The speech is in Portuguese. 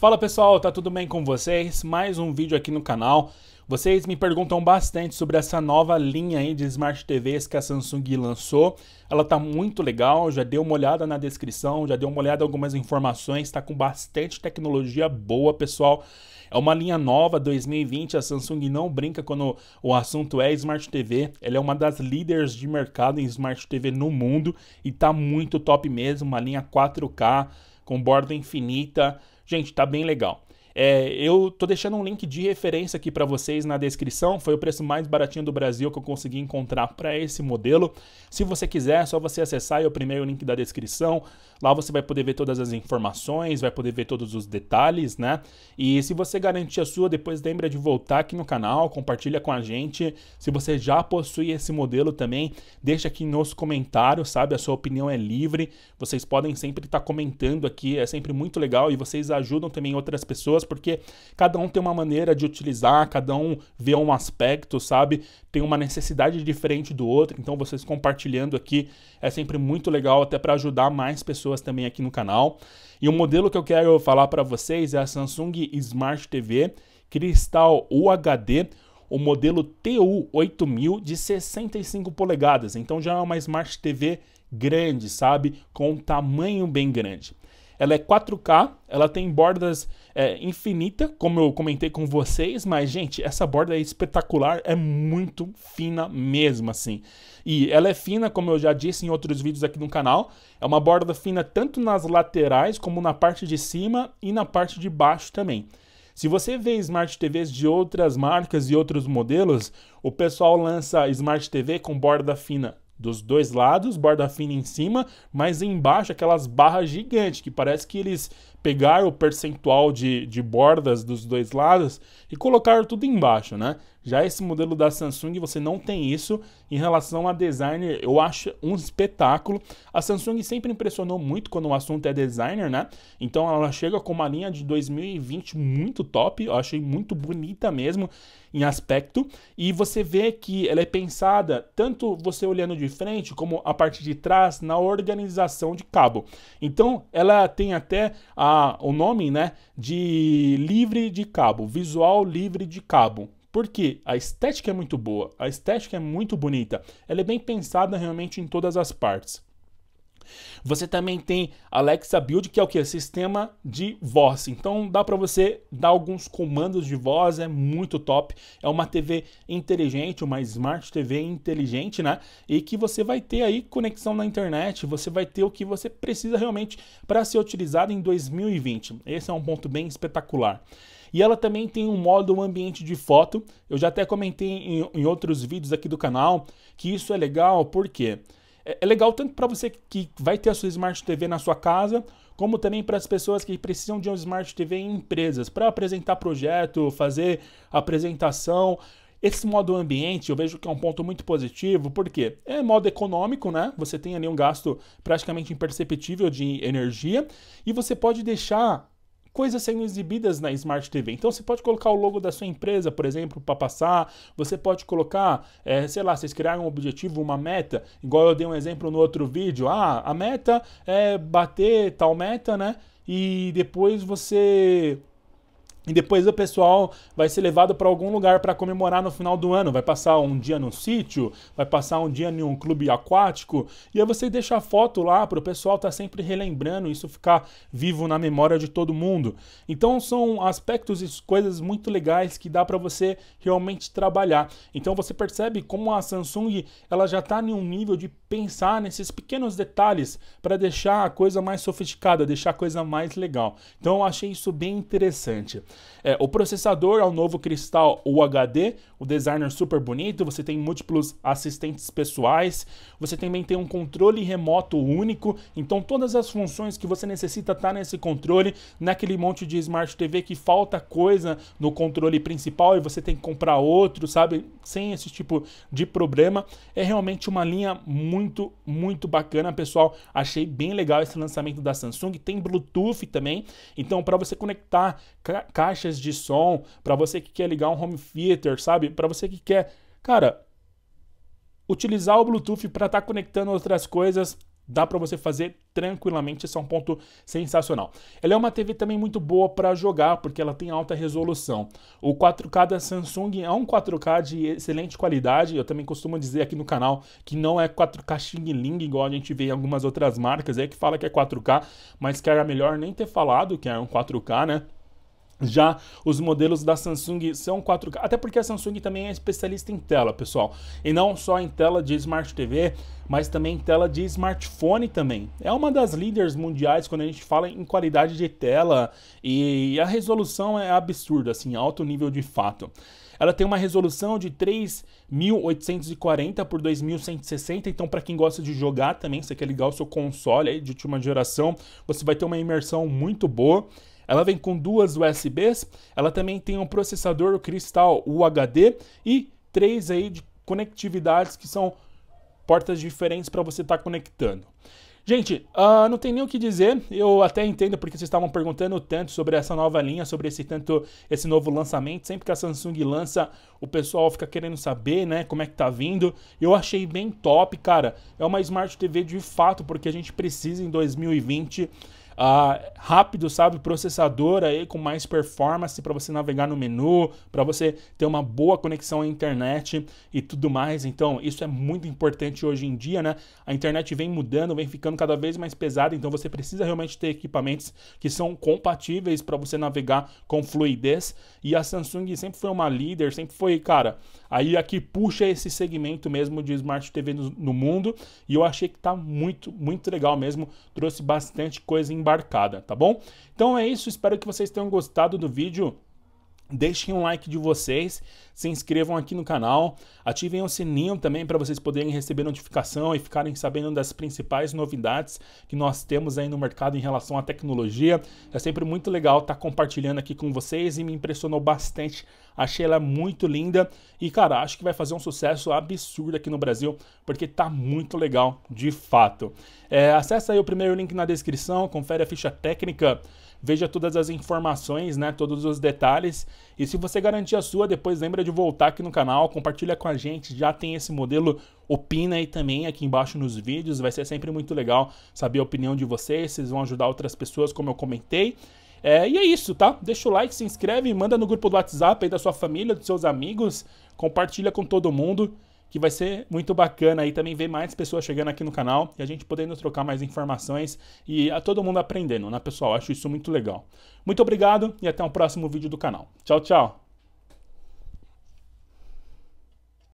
Fala pessoal, tá tudo bem com vocês? Mais um vídeo aqui no canal. Vocês me perguntam bastante sobre essa nova linha aí de Smart TVs que a Samsung lançou. Ela tá muito legal, já deu uma olhada na descrição, já deu uma olhada em algumas informações, tá com bastante tecnologia boa, pessoal. É uma linha nova 2020, a Samsung não brinca quando o assunto é Smart TV. Ela é uma das líderes de mercado em Smart TV no mundo e tá muito top mesmo, uma linha 4K com borda infinita. Gente, tá bem legal. É, eu tô deixando um link de referência aqui para vocês na descrição. Foi o preço mais baratinho do Brasil que eu consegui encontrar para esse modelo. Se você quiser, é só você acessar o primeiro link da descrição. Lá você vai poder ver todas as informações, vai poder ver todos os detalhes, né? E se você garantir a sua, depois lembra de voltar aqui no canal, compartilha com a gente. Se você já possui esse modelo também, deixa aqui nos comentários, sabe? A sua opinião é livre. Vocês podem sempre estar tá comentando aqui, é sempre muito legal e vocês ajudam também outras pessoas porque cada um tem uma maneira de utilizar, cada um vê um aspecto, sabe? Tem uma necessidade diferente do outro, então vocês compartilhando aqui é sempre muito legal, até para ajudar mais pessoas também aqui no canal. E o modelo que eu quero falar para vocês é a Samsung Smart TV Cristal UHD o modelo TU8000 de 65 polegadas. Então já é uma Smart TV grande, sabe? Com um tamanho bem grande. Ela é 4K, ela tem bordas é, infinita, como eu comentei com vocês, mas, gente, essa borda é espetacular, é muito fina mesmo, assim. E ela é fina, como eu já disse em outros vídeos aqui no canal, é uma borda fina tanto nas laterais, como na parte de cima e na parte de baixo também. Se você vê Smart TVs de outras marcas e outros modelos, o pessoal lança Smart TV com borda fina dos dois lados, borda fina em cima, mas embaixo aquelas barras gigantes, que parece que eles pegaram o percentual de, de bordas dos dois lados e colocaram tudo embaixo, né? Já esse modelo da Samsung, você não tem isso. Em relação a designer, eu acho um espetáculo. A Samsung sempre impressionou muito quando o assunto é designer, né? Então ela chega com uma linha de 2020 muito top, eu achei muito bonita mesmo em aspecto. E você vê que ela é pensada tanto você olhando de frente como a parte de trás na organização de cabo. Então ela tem até a, ah, o nome, né, de livre de cabo, visual livre de cabo. Porque a estética é muito boa, a estética é muito bonita, ela é bem pensada realmente em todas as partes. Você também tem Alexa Build, que é o que? Sistema de voz. Então dá para você dar alguns comandos de voz, é muito top. É uma TV inteligente, uma Smart TV inteligente, né? E que você vai ter aí conexão na internet, você vai ter o que você precisa realmente para ser utilizado em 2020. Esse é um ponto bem espetacular. E ela também tem um modo ambiente de foto. Eu já até comentei em, em outros vídeos aqui do canal que isso é legal porque é, é legal tanto para você que vai ter a sua Smart TV na sua casa, como também para as pessoas que precisam de um Smart TV em empresas, para apresentar projeto, fazer apresentação. Esse modo ambiente eu vejo que é um ponto muito positivo, porque é modo econômico, né? Você tem ali um gasto praticamente imperceptível de energia e você pode deixar coisas sendo exibidas na Smart TV. Então você pode colocar o logo da sua empresa, por exemplo, para passar, você pode colocar, é, sei lá, vocês criaram um objetivo, uma meta, igual eu dei um exemplo no outro vídeo, ah, a meta é bater tal meta, né? E depois você e depois o pessoal vai ser levado para algum lugar para comemorar no final do ano. Vai passar um dia num sítio, vai passar um dia em um clube aquático. E aí você deixa a foto lá para o pessoal estar tá sempre relembrando, isso ficar vivo na memória de todo mundo. Então são aspectos e coisas muito legais que dá para você realmente trabalhar. Então você percebe como a Samsung ela já está em um nível de pensar nesses pequenos detalhes para deixar a coisa mais sofisticada, deixar a coisa mais legal. Então eu achei isso bem interessante. É, o processador é o novo cristal UHD, o designer super bonito, você tem múltiplos assistentes pessoais, você também tem um controle remoto único, então todas as funções que você necessita tá nesse controle, naquele monte de Smart TV que falta coisa no controle principal e você tem que comprar outro, sabe? Sem esse tipo de problema. É realmente uma linha muito, muito bacana, pessoal. Achei bem legal esse lançamento da Samsung. Tem Bluetooth também, então para você conectar caixas de som, para você que quer ligar um home theater, sabe? Para você que quer, cara, utilizar o Bluetooth para estar tá conectando outras coisas, dá para você fazer tranquilamente, esse é um ponto sensacional. Ela é uma TV também muito boa para jogar, porque ela tem alta resolução. O 4K da Samsung é um 4K de excelente qualidade, eu também costumo dizer aqui no canal que não é 4K Xing Ling, igual a gente vê em algumas outras marcas aí que fala que é 4K, mas que era melhor nem ter falado que é um 4K, né? Já os modelos da Samsung são 4K, até porque a Samsung também é especialista em tela, pessoal. E não só em tela de Smart TV, mas também em tela de smartphone também. É uma das líderes mundiais quando a gente fala em qualidade de tela e a resolução é absurda, assim, alto nível de fato. Ela tem uma resolução de 3840 por 2160, então para quem gosta de jogar também, você quer ligar o seu console aí de última geração, você vai ter uma imersão muito boa. Ela vem com duas USBs, ela também tem um processador cristal UHD e três aí de conectividades que são portas diferentes para você estar tá conectando. Gente, uh, não tem nem o que dizer. Eu até entendo porque vocês estavam perguntando tanto sobre essa nova linha, sobre esse tanto, esse novo lançamento. Sempre que a Samsung lança, o pessoal fica querendo saber, né, como é que tá vindo. Eu achei bem top, cara. É uma Smart TV de fato, porque a gente precisa em 2020 uh, rápido, sabe? Processador aí com mais performance para você navegar no menu, para você ter uma boa conexão à internet e tudo mais. Então, isso é muito importante hoje em dia, né? A internet vem mudando, vem ficando cada vez mais pesada, então você precisa realmente ter equipamentos que são compatíveis para você navegar com fluidez. E a Samsung sempre foi uma líder, sempre foi, cara, aí aqui puxa esse segmento mesmo de Smart TV no, no mundo. E eu achei que tá muito, muito legal mesmo. Trouxe bastante coisa em embarcada, tá bom? Então é isso, espero que vocês tenham gostado do vídeo. Deixem um like de vocês se inscrevam aqui no canal, ativem o sininho também para vocês poderem receber notificação e ficarem sabendo das principais novidades que nós temos aí no mercado em relação à tecnologia. É sempre muito legal estar tá compartilhando aqui com vocês e me impressionou bastante. Achei ela muito linda e, cara, acho que vai fazer um sucesso absurdo aqui no Brasil, porque tá muito legal de fato. É, acessa aí o primeiro link na descrição, confere a ficha técnica veja todas as informações, né, todos os detalhes. E se você garantir a sua, depois lembra de voltar aqui no canal, compartilha com a gente, já tem esse modelo, opina aí também aqui embaixo nos vídeos, vai ser sempre muito legal saber a opinião de vocês, vocês vão ajudar outras pessoas, como eu comentei. É, e é isso, tá? Deixa o like, se inscreve, manda no grupo do WhatsApp aí da sua família, dos seus amigos, compartilha com todo mundo, que vai ser muito bacana aí também ver mais pessoas chegando aqui no canal e a gente podendo trocar mais informações e a todo mundo aprendendo, né, pessoal? Acho isso muito legal. Muito obrigado e até o próximo vídeo do canal. Tchau, tchau!